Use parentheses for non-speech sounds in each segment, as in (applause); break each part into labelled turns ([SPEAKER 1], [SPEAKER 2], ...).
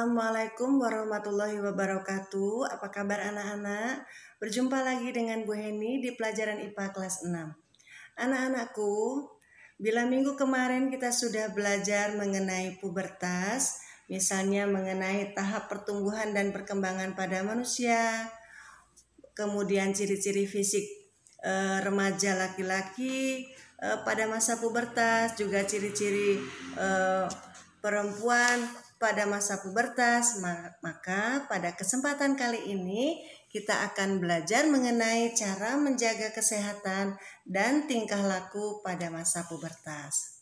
[SPEAKER 1] Assalamualaikum warahmatullahi wabarakatuh. Apa kabar anak-anak? Berjumpa lagi dengan Bu Heni di pelajaran IPA kelas 6. Anak-anakku, bila minggu kemarin kita sudah belajar mengenai pubertas, misalnya mengenai tahap pertumbuhan dan perkembangan pada manusia, kemudian ciri-ciri fisik e, remaja laki-laki e, pada masa pubertas, juga ciri-ciri e, perempuan pada masa pubertas. Maka pada kesempatan kali ini kita akan belajar mengenai cara menjaga kesehatan dan tingkah laku pada masa pubertas.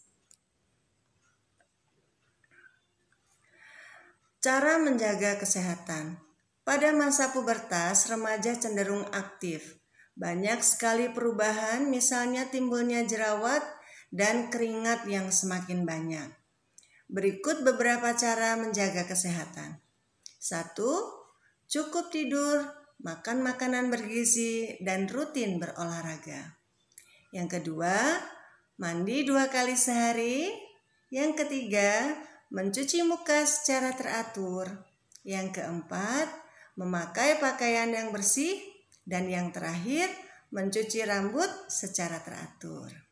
[SPEAKER 1] Cara menjaga kesehatan. Pada masa pubertas, remaja cenderung aktif. Banyak sekali perubahan, misalnya timbulnya jerawat dan keringat yang semakin banyak. Berikut beberapa cara menjaga kesehatan. 1. Cukup tidur, makan makanan bergizi, dan rutin berolahraga. Yang kedua, mandi dua kali sehari. Yang ketiga, mencuci muka secara teratur. Yang keempat, memakai pakaian yang bersih. Dan yang terakhir, mencuci rambut secara teratur.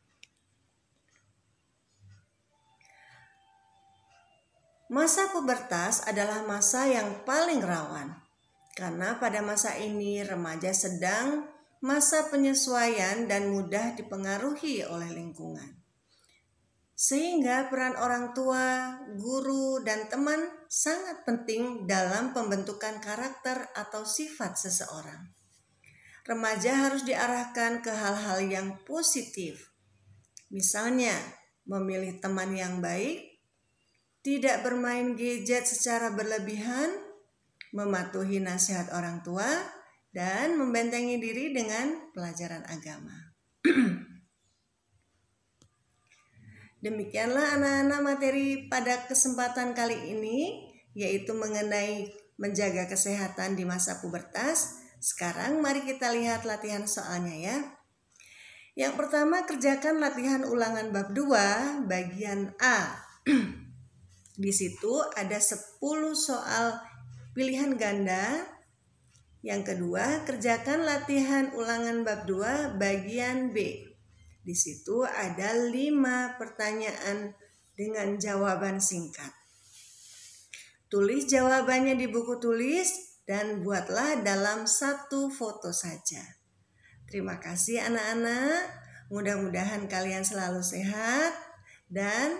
[SPEAKER 1] Masa pubertas adalah masa yang paling rawan, karena pada masa ini remaja sedang masa penyesuaian dan mudah dipengaruhi oleh lingkungan. Sehingga peran orang tua, guru, dan teman sangat penting dalam pembentukan karakter atau sifat seseorang. Remaja harus diarahkan ke hal-hal yang positif, misalnya memilih teman yang baik, tidak bermain gadget secara berlebihan, mematuhi nasihat orang tua, dan membentengi diri dengan pelajaran agama. (clears throat) Demikianlah anak-anak materi pada kesempatan kali ini, yaitu mengenai menjaga kesehatan di masa pubertas. Sekarang mari kita lihat latihan soalnya ya. Yang pertama kerjakan latihan ulangan bab 2 bagian A. (clears throat) Di situ ada 10 soal pilihan ganda. Yang kedua, kerjakan latihan ulangan bab 2 bagian B. Di situ ada 5 pertanyaan dengan jawaban singkat. Tulis jawabannya di buku tulis dan buatlah dalam satu foto saja. Terima kasih anak-anak. Mudah-mudahan kalian selalu sehat dan